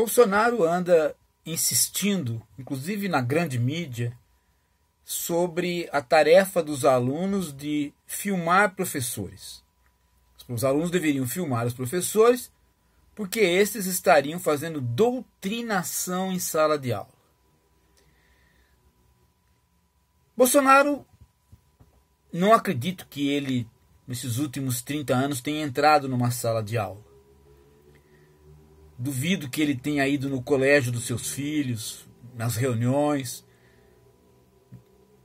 Bolsonaro anda insistindo, inclusive na grande mídia, sobre a tarefa dos alunos de filmar professores. Os alunos deveriam filmar os professores, porque estes estariam fazendo doutrinação em sala de aula. Bolsonaro, não acredito que ele, nesses últimos 30 anos, tenha entrado numa sala de aula. Duvido que ele tenha ido no colégio dos seus filhos, nas reuniões.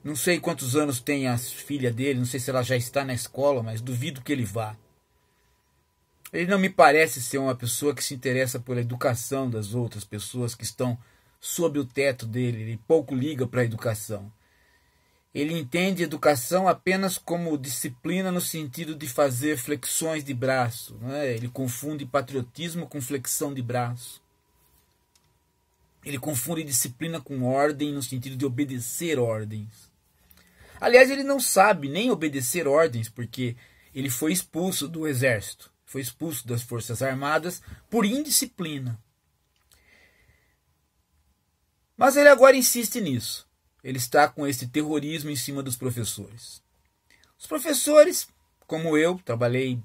Não sei quantos anos tem a filha dele, não sei se ela já está na escola, mas duvido que ele vá. Ele não me parece ser uma pessoa que se interessa pela educação das outras pessoas que estão sob o teto dele. Ele pouco liga para a educação. Ele entende educação apenas como disciplina no sentido de fazer flexões de braço. Né? Ele confunde patriotismo com flexão de braço. Ele confunde disciplina com ordem no sentido de obedecer ordens. Aliás, ele não sabe nem obedecer ordens, porque ele foi expulso do exército, foi expulso das Forças Armadas por indisciplina. Mas ele agora insiste nisso ele está com esse terrorismo em cima dos professores. Os professores, como eu, trabalhei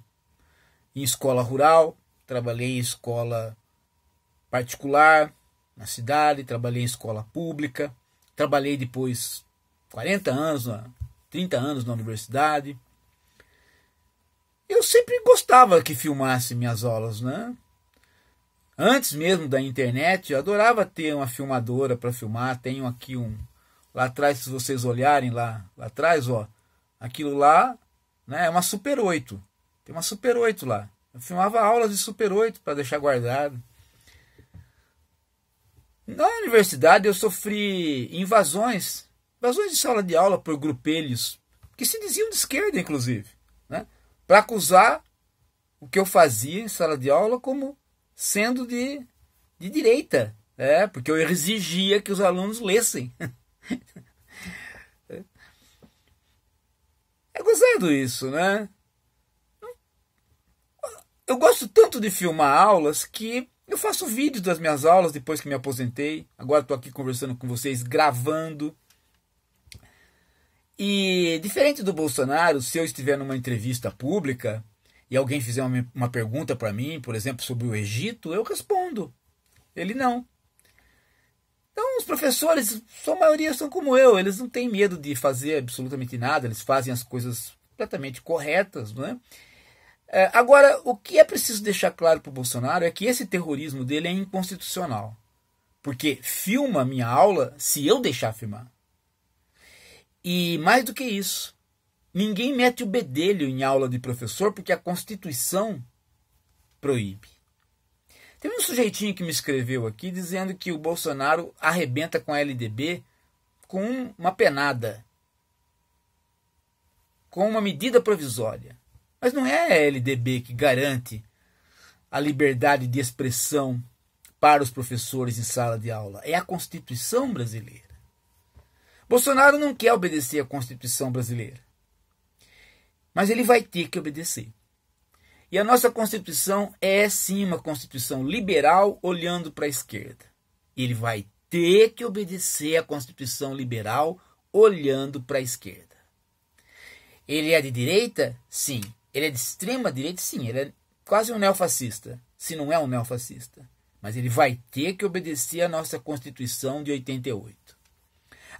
em escola rural, trabalhei em escola particular na cidade, trabalhei em escola pública, trabalhei depois 40 anos, 30 anos na universidade. Eu sempre gostava que filmasse minhas aulas, né? Antes mesmo da internet, eu adorava ter uma filmadora para filmar. Tenho aqui um, Lá atrás, se vocês olharem lá, lá atrás, ó, aquilo lá né, é uma Super 8. Tem uma Super 8 lá. Eu filmava aulas de Super 8 para deixar guardado. Na universidade eu sofri invasões, invasões de sala de aula por grupelhos, que se diziam de esquerda, inclusive, né, para acusar o que eu fazia em sala de aula como sendo de, de direita. É, porque eu exigia que os alunos lessem. É gozado isso, né? Eu gosto tanto de filmar aulas que eu faço vídeos das minhas aulas depois que me aposentei. Agora estou aqui conversando com vocês, gravando. E diferente do Bolsonaro, se eu estiver numa entrevista pública e alguém fizer uma, uma pergunta para mim, por exemplo, sobre o Egito, eu respondo. Ele não. Então, os professores, sua maioria são como eu, eles não têm medo de fazer absolutamente nada, eles fazem as coisas completamente corretas, não é? é agora, o que é preciso deixar claro para o Bolsonaro é que esse terrorismo dele é inconstitucional. Porque filma minha aula se eu deixar filmar. E mais do que isso, ninguém mete o bedelho em aula de professor porque a Constituição proíbe. Tem um sujeitinho que me escreveu aqui dizendo que o Bolsonaro arrebenta com a LDB com uma penada, com uma medida provisória. Mas não é a LDB que garante a liberdade de expressão para os professores em sala de aula, é a Constituição brasileira. Bolsonaro não quer obedecer à Constituição brasileira, mas ele vai ter que obedecer. E a nossa Constituição é sim uma Constituição liberal olhando para a esquerda. Ele vai ter que obedecer à Constituição liberal olhando para a esquerda. Ele é de direita? Sim. Ele é de extrema direita? Sim. Ele é quase um neofascista, se não é um neofascista. Mas ele vai ter que obedecer à nossa Constituição de 88.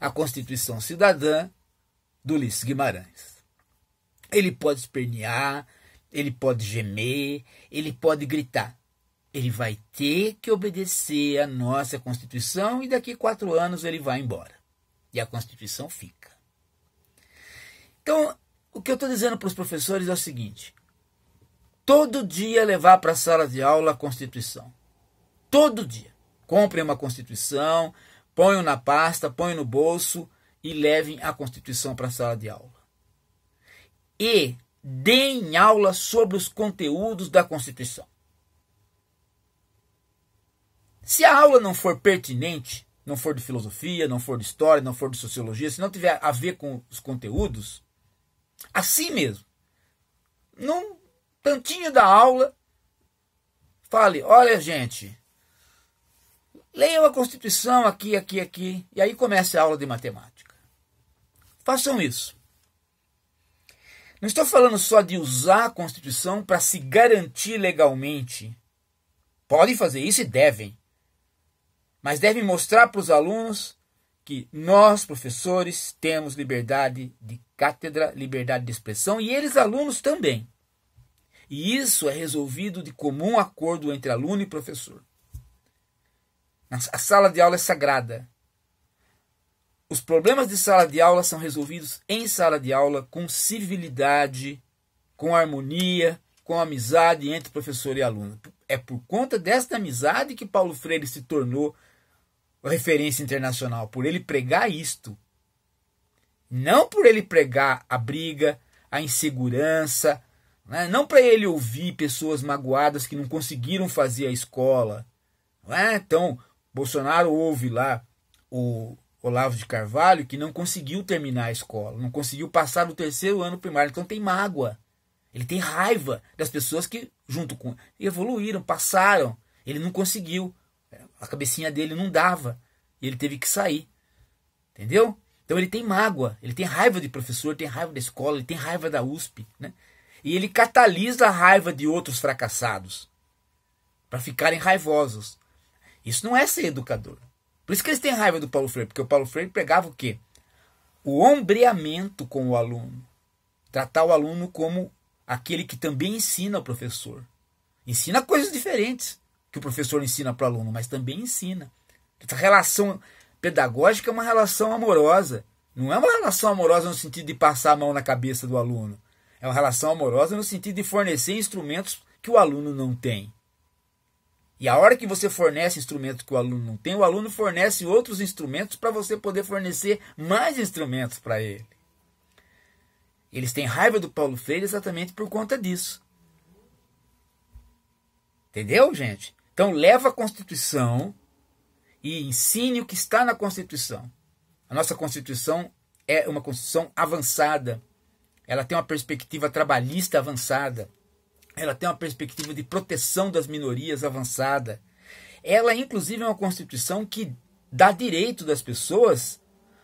A Constituição Cidadã do Ulisses Guimarães. Ele pode espernear, ele pode gemer, ele pode gritar. Ele vai ter que obedecer à nossa Constituição e daqui quatro anos ele vai embora. E a Constituição fica. Então, o que eu estou dizendo para os professores é o seguinte: todo dia levar para a sala de aula a Constituição. Todo dia. Comprem uma Constituição, ponham na pasta, ponham no bolso e levem a Constituição para a sala de aula. E deem aula sobre os conteúdos da Constituição. Se a aula não for pertinente, não for de filosofia, não for de história, não for de sociologia, se não tiver a ver com os conteúdos, assim mesmo, num tantinho da aula, fale: olha, gente, leiam a Constituição aqui, aqui, aqui, e aí comece a aula de matemática. Façam isso. Não estou falando só de usar a Constituição para se garantir legalmente. Podem fazer isso e devem. Mas devem mostrar para os alunos que nós, professores, temos liberdade de cátedra, liberdade de expressão e eles, alunos, também. E isso é resolvido de comum acordo entre aluno e professor. A sala de aula é sagrada. Os problemas de sala de aula são resolvidos em sala de aula com civilidade, com harmonia, com amizade entre professor e aluno. É por conta desta amizade que Paulo Freire se tornou referência internacional, por ele pregar isto. Não por ele pregar a briga, a insegurança, né? não para ele ouvir pessoas magoadas que não conseguiram fazer a escola. Né? Então, Bolsonaro ouve lá o Olavo de Carvalho, que não conseguiu terminar a escola, não conseguiu passar no terceiro ano primário, então tem mágoa. Ele tem raiva das pessoas que, junto com evoluíram, passaram. Ele não conseguiu. A cabecinha dele não dava. E ele teve que sair. Entendeu? Então ele tem mágoa, ele tem raiva de professor, tem raiva da escola, ele tem raiva da USP. Né? E ele catalisa a raiva de outros fracassados para ficarem raivosos. Isso não é ser educador. Por isso que eles têm raiva do Paulo Freire, porque o Paulo Freire pregava o quê? O ombreamento com o aluno. Tratar o aluno como aquele que também ensina o professor. Ensina coisas diferentes que o professor ensina para o aluno, mas também ensina. Essa relação pedagógica é uma relação amorosa. Não é uma relação amorosa no sentido de passar a mão na cabeça do aluno. É uma relação amorosa no sentido de fornecer instrumentos que o aluno não tem. E a hora que você fornece instrumentos que o aluno não tem, o aluno fornece outros instrumentos para você poder fornecer mais instrumentos para ele. Eles têm raiva do Paulo Freire exatamente por conta disso. Entendeu, gente? Então leva a Constituição e ensine o que está na Constituição. A nossa Constituição é uma Constituição avançada. Ela tem uma perspectiva trabalhista avançada ela tem uma perspectiva de proteção das minorias avançada. Ela, inclusive, é uma Constituição que dá direito das pessoas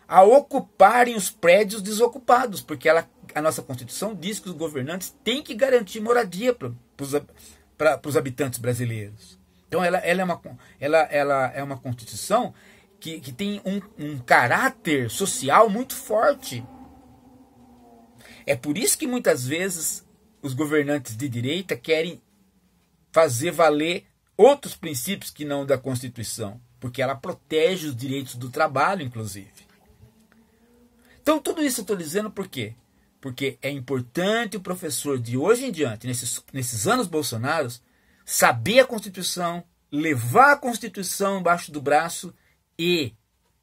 a ocuparem os prédios desocupados, porque ela, a nossa Constituição diz que os governantes têm que garantir moradia para os habitantes brasileiros. Então, ela, ela, é, uma, ela, ela é uma Constituição que, que tem um, um caráter social muito forte. É por isso que muitas vezes os governantes de direita querem fazer valer outros princípios que não da Constituição, porque ela protege os direitos do trabalho, inclusive. Então, tudo isso eu estou dizendo por quê? Porque é importante o professor de hoje em diante, nesses, nesses anos Bolsonaros, saber a Constituição, levar a Constituição embaixo do braço e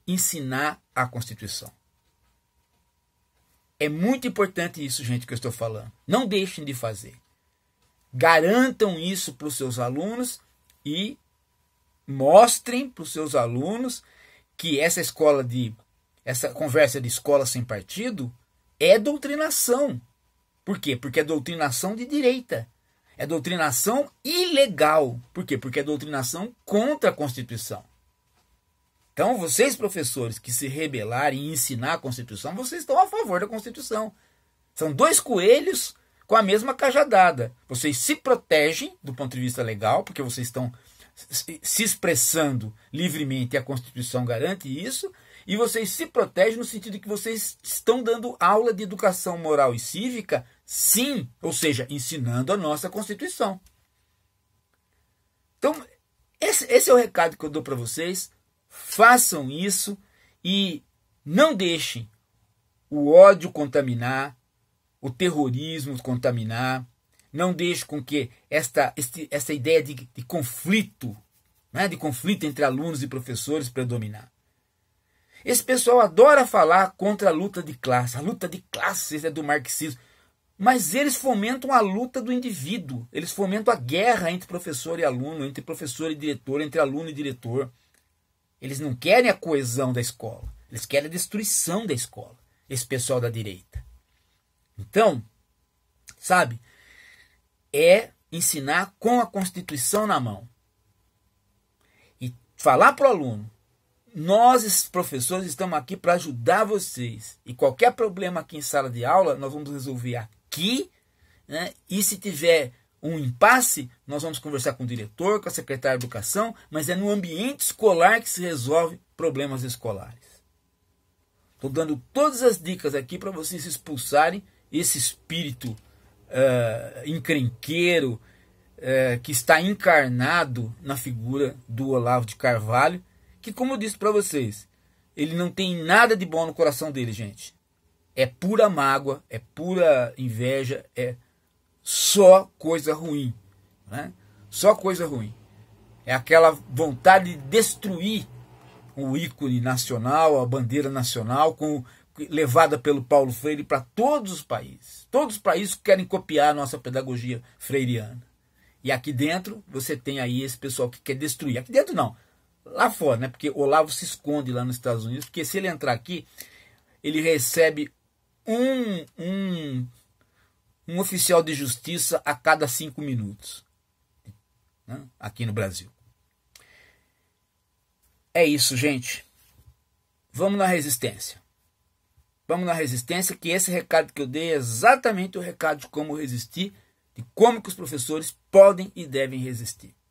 ensinar a Constituição. É muito importante isso, gente, que eu estou falando. Não deixem de fazer. Garantam isso para os seus alunos e mostrem para os seus alunos que essa escola de essa conversa de escola sem partido é doutrinação. Por quê? Porque é doutrinação de direita. É doutrinação ilegal. Por quê? Porque é doutrinação contra a Constituição. Então, vocês, professores, que se rebelarem e ensinar a Constituição, vocês estão a favor da Constituição. São dois coelhos com a mesma cajadada. Vocês se protegem do ponto de vista legal, porque vocês estão se expressando livremente e a Constituição garante isso, e vocês se protegem no sentido que vocês estão dando aula de educação moral e cívica, sim, ou seja, ensinando a nossa Constituição. Então, esse, esse é o recado que eu dou para vocês façam isso e não deixem o ódio contaminar, o terrorismo contaminar, não deixe com que esta, este, essa ideia de, de conflito, né, de conflito entre alunos e professores predominar. Esse pessoal adora falar contra a luta de classe. A luta de classes é do marxismo. Mas eles fomentam a luta do indivíduo. Eles fomentam a guerra entre professor e aluno, entre professor e diretor, entre aluno e diretor. Eles não querem a coesão da escola. Eles querem a destruição da escola. Esse pessoal da direita. Então, sabe? É ensinar com a Constituição na mão. E falar para o aluno: nós, professores, estamos aqui para ajudar vocês. E qualquer problema aqui em sala de aula, nós vamos resolver aqui. Né? E se tiver um impasse, nós vamos conversar com o diretor, com a secretária de educação, mas é no ambiente escolar que se resolve problemas escolares. Estou dando todas as dicas aqui para vocês expulsarem esse espírito uh, encrenqueiro uh, que está encarnado na figura do Olavo de Carvalho, que, como eu disse para vocês, ele não tem nada de bom no coração dele, gente. É pura mágoa, é pura inveja, é só coisa ruim. Né? Só coisa ruim. É aquela vontade de destruir o ícone nacional, a bandeira nacional, com, levada pelo Paulo Freire para todos os países. Todos os países querem copiar a nossa pedagogia freiriana. E aqui dentro você tem aí esse pessoal que quer destruir. Aqui dentro não. Lá fora, né? Porque Olavo se esconde lá nos Estados Unidos, porque se ele entrar aqui, ele recebe um, um um oficial de justiça a cada cinco minutos né? aqui no Brasil. É isso, gente. Vamos na resistência. Vamos na resistência, que esse recado que eu dei é exatamente o recado de como resistir, de como que os professores podem e devem resistir.